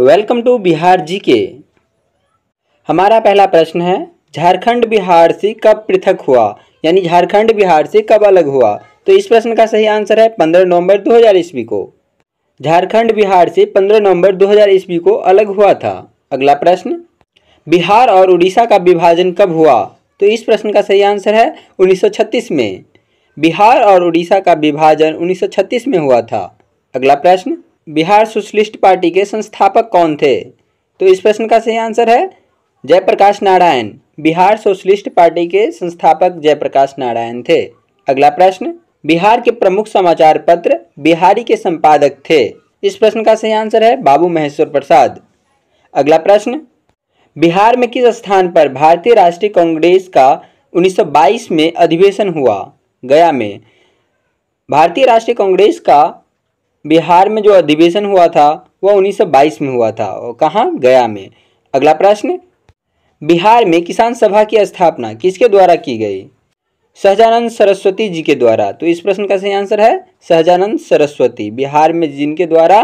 welcome to Bihar जी के हमारा पहला प्रश्न है झारखंड बिहार से कब पृथक हुआ यानी झारखंड बिहार से कब अलग हुआ तो इस प्रश्न का सही आंसर है पंद्रह नवंबर हजार ईस्वी को झारखंड बिहार से पंद्रह नवंबर हजार ईस्वी को अलग हुआ था अगला प्रश्न बिहार और उड़ीसा का विभाजन कब हुआ तो इस प्रश्न का सही आंसर है उन्नीस में बिहार और उड़ीसा का विभाजन उन्नीस में हुआ था अगला प्रश्न बिहार सोशलिस्ट पार्टी के संस्थापक कौन थे तो इस प्रश्न का सही आंसर है जयप्रकाश नारायण बिहार सोशलिस्ट पार्टी के संस्थापक जयप्रकाश नारायण थे अगला प्रश्न बिहार के प्रमुख समाचार पत्र बिहारी के संपादक थे इस प्रश्न का सही आंसर है बाबू महेश्वर प्रसाद अगला प्रश्न बिहार में किस स्थान पर भारतीय राष्ट्रीय कांग्रेस का 1922 में अधिवेशन हुआ गया में भारतीय राष्ट्रीय कांग्रेस का बिहार में जो अधिवेशन हुआ था वह 1922 में हुआ था और कहाँ गया में अगला प्रश्न बिहार में किसान सभा की स्थापना किसके द्वारा की गई सहजानंद सरस्वती जी के द्वारा तो इस प्रश्न का सही आंसर है सहजानंद सरस्वती बिहार में जिनके द्वारा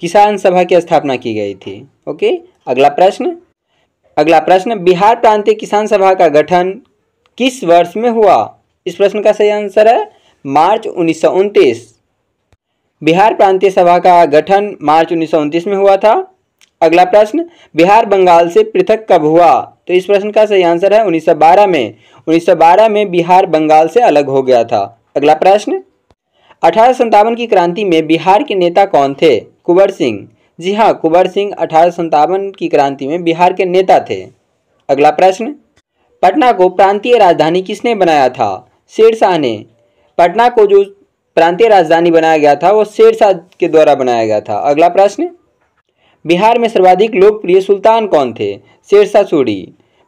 किसान सभा की स्थापना की गई थी ओके अगला प्रश्न अगला प्रश्न बिहार प्रांतीय किसान सभा का गठन किस वर्ष में हुआ इस प्रश्न का सही आंसर है मार्च उन्नीस बिहार प्रांतीय सभा का गठन मार्च उन्नीस में हुआ था अगला प्रश्न बिहार बंगाल से पृथक कब हुआ तो इस प्रश्न का सही आंसर है 1912 में 1912 में बिहार बंगाल से अलग हो गया था अगला प्रश्न अठारह की क्रांति में बिहार के नेता कौन थे कुंवर सिंह जी हाँ कुंवर सिंह अठारह की क्रांति में बिहार के नेता थे अगला प्रश्न पटना को प्रांतीय राजधानी किसने बनाया था शेरशाह ने पटना को जो प्रांतीय राजधानी बनाया गया था वो शेरशाह के द्वारा बनाया गया था अगला प्रश्न बिहार में सर्वाधिक लोकप्रिय सुल्तान कौन थे शेरशाह सूरी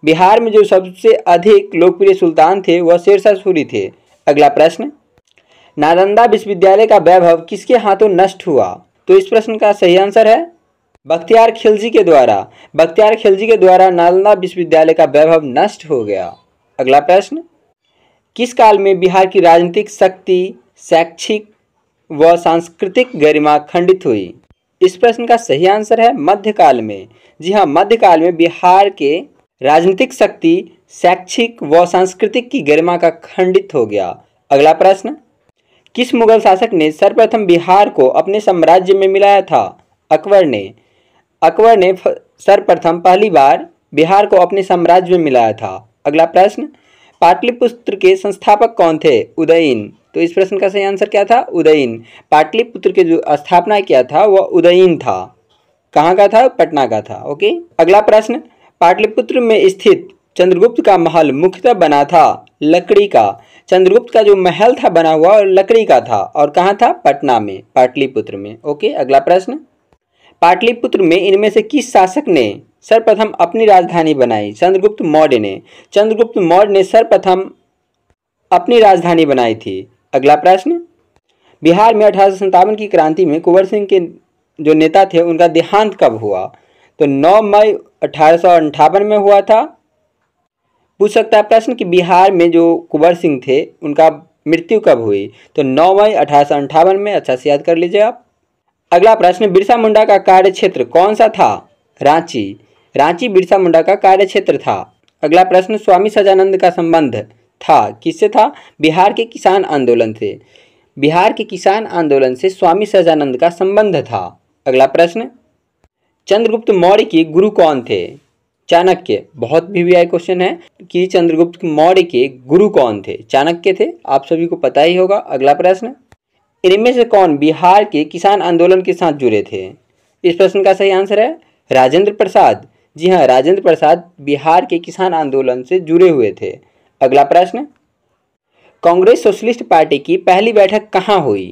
बिहार में जो सबसे अधिक लोकप्रिय सुल्तान थे वह शेरशाह सूरी थे अगला प्रश्न नालंदा विश्वविद्यालय का वैभव किसके हाथों नष्ट हुआ तो इस प्रश्न का सही आंसर है बख्तियार खिलजी के द्वारा बख्तियार खिलजी के द्वारा नालंदा विश्वविद्यालय का वैभव नष्ट हो गया अगला प्रश्न किस काल में बिहार की राजनीतिक शक्ति शैक्षिक व सांस्कृतिक गरिमा खंडित हुई इस प्रश्न का सही आंसर है मध्यकाल में जी हाँ मध्यकाल में बिहार के राजनीतिक शक्ति शैक्षिक व सांस्कृतिक की गरिमा का खंडित हो गया अगला प्रश्न किस मुगल शासक ने सर्वप्रथम बिहार को अपने साम्राज्य में मिलाया था अकबर ने अकबर ने सर्वप्रथम पहली बार बिहार को अपने साम्राज्य में मिलाया था अगला प्रश्न पाटलिपुत्र के संस्थापक कौन थे उदयन तो इस प्रश्न का सही आंसर क्या था उदयन पाटलिपुत्र के जो स्थापना किया था वह उदयन था कहाँ का था पटना का था ओके अगला प्रश्न पाटलिपुत्र में स्थित चंद्रगुप्त का महल मुख्यतः बना था लकड़ी का चंद्रगुप्त का जो महल था बना हुआ और लकड़ी का था और कहाँ था पटना में पाटलिपुत्र में ओके अगला प्रश्न पाटलिपुत्र में इनमें से किस शासक ने सर्वप्रथम अपनी राजधानी बनाई चंद्रगुप्त मौर्य ने चंद्रगुप्त मौर्य ने सर्वप्रथम अपनी राजधानी बनाई थी अगला प्रश्न बिहार में अठारह की क्रांति में कुंवर सिंह के जो नेता थे उनका देहांत कब हुआ तो 9 मई अठारह में हुआ था पूछ सकता है प्रश्न कि बिहार में जो कुंवर सिंह थे उनका मृत्यु कब हुई तो 9 मई अठारह में अच्छा से याद कर लीजिए आप अगला प्रश्न बिरसा मुंडा का कार्य क्षेत्र कौन सा था रांची रांची बिरसा मुंडा का कार्य क्षेत्र था अगला प्रश्न स्वामी सजानंद का संबंध था किससे था बिहार के किसान आंदोलन से बिहार के किसान आंदोलन से स्वामी सहजानंद का संबंध था अगला प्रश्न चंद्रगुप्त मौर्य के गुरु कौन थे चाणक्य बहुत भी वी क्वेश्चन है कि चंद्रगुप्त मौर्य के गुरु कौन थे चाणक्य थे आप सभी को पता ही होगा अगला प्रश्न इनमें से कौन बिहार के किसान आंदोलन के साथ जुड़े थे इस प्रश्न का सही आंसर है राजेंद्र प्रसाद जी हाँ राजेंद्र प्रसाद बिहार के किसान आंदोलन से जुड़े हुए थे अगला प्रश्न कांग्रेस सोशलिस्ट पार्टी की पहली बैठक कहाँ हुई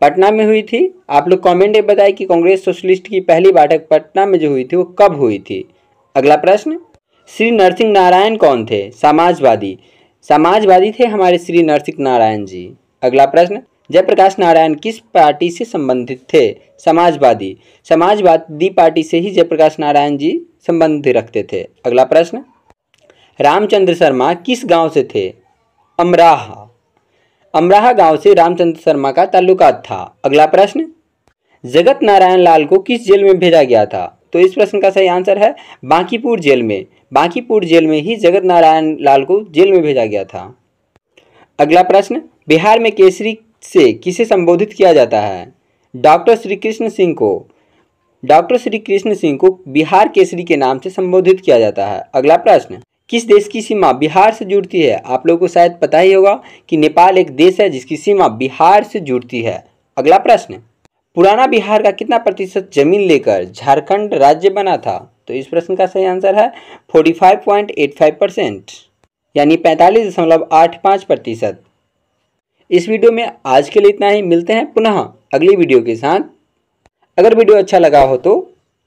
पटना में हुई थी आप लोग कमेंट में बताएं कि कांग्रेस सोशलिस्ट की पहली बैठक पटना में जो हुई थी वो कब हुई थी अगला प्रश्न श्री नरसिंह नारायण कौन थे समाजवादी समाजवादी थे हमारे श्री नरसिंह नारायण जी अगला प्रश्न जयप्रकाश नारायण किस पार्टी से संबंधित थे समाजवादी समाजवादी पार्टी से ही जयप्रकाश नारायण जी संबंध रखते थे अगला प्रश्न रामचंद्र शर्मा किस गांव से थे अमराह अमराह गांव से रामचंद्र शर्मा का ताल्लुकात था अगला प्रश्न जगत नारायण लाल को किस जेल में भेजा गया था तो इस प्रश्न का सही आंसर है बांकीपुर जेल में बांकीपुर जेल में ही जगत नारायण लाल को जेल में भेजा गया था अगला प्रश्न बिहार में केसरी से किसे संबोधित किया जाता है डॉक्टर श्री कृष्ण सिंह को डॉक्टर श्री कृष्ण सिंह को बिहार केसरी के नाम से संबोधित किया जाता है अगला प्रश्न किस देश की सीमा बिहार से जुड़ती है आप लोगों को शायद पता ही होगा कि नेपाल एक देश है जिसकी सीमा बिहार से जुड़ती है अगला प्रश्न पुराना बिहार का कितना प्रतिशत जमीन लेकर झारखंड राज्य बना था तो इस प्रश्न का सही आंसर है 45.85 परसेंट यानी पैंतालीस दशमलव आठ पाँच प्रतिशत इस वीडियो में आज के लिए इतना ही मिलते हैं पुनः अगली वीडियो के साथ अगर वीडियो अच्छा लगा हो तो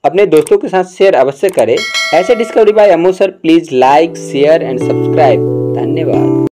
अपने दोस्तों के साथ शेयर अवश्य करें ऐसे discovery by Amo sir please like share and subscribe धन्यवाद